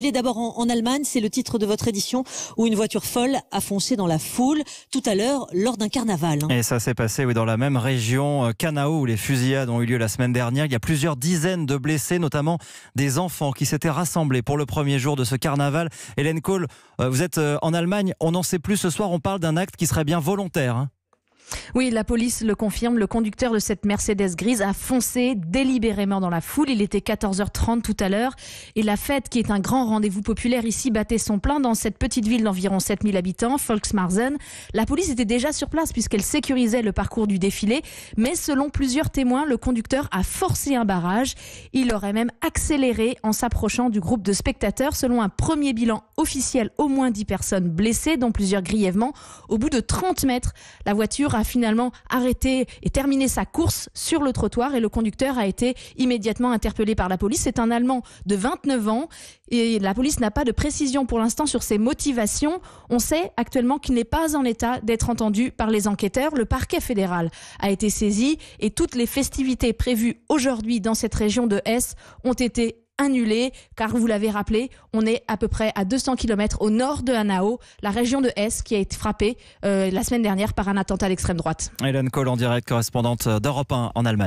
Il est d'abord en, Allemagne, c'est le titre de votre édition, où une voiture folle a foncé dans la foule tout à l'heure lors d'un carnaval. Hein. Et ça s'est passé oui, dans la même région, euh, Canao, où les fusillades ont eu lieu la semaine dernière. Il y a plusieurs dizaines de blessés, notamment des enfants qui s'étaient rassemblés pour le premier jour de ce carnaval. Hélène Kohl, euh, vous êtes euh, en Allemagne, on n'en sait plus ce soir, on parle d'un acte qui serait bien volontaire. Hein. Oui, la police le confirme. Le conducteur de cette Mercedes grise a foncé délibérément dans la foule. Il était 14h30 tout à l'heure. Et la fête, qui est un grand rendez-vous populaire ici, battait son plein dans cette petite ville d'environ 7000 habitants, Volksmarzen. La police était déjà sur place puisqu'elle sécurisait le parcours du défilé. Mais selon plusieurs témoins, le conducteur a forcé un barrage. Il aurait même accéléré en s'approchant du groupe de spectateurs. Selon un premier bilan officiel, au moins 10 personnes blessées, dont plusieurs grièvement. Au bout de 30 mètres, la voiture a fini finalement arrêté et terminé sa course sur le trottoir et le conducteur a été immédiatement interpellé par la police. C'est un Allemand de 29 ans et la police n'a pas de précision pour l'instant sur ses motivations. On sait actuellement qu'il n'est pas en état d'être entendu par les enquêteurs. Le parquet fédéral a été saisi et toutes les festivités prévues aujourd'hui dans cette région de Hesse ont été Annulé, car vous l'avez rappelé, on est à peu près à 200 km au nord de Hanao, la région de Hesse qui a été frappée euh, la semaine dernière par un attentat à l'extrême droite. Hélène Cole en direct, correspondante d'Europe 1 en Allemagne.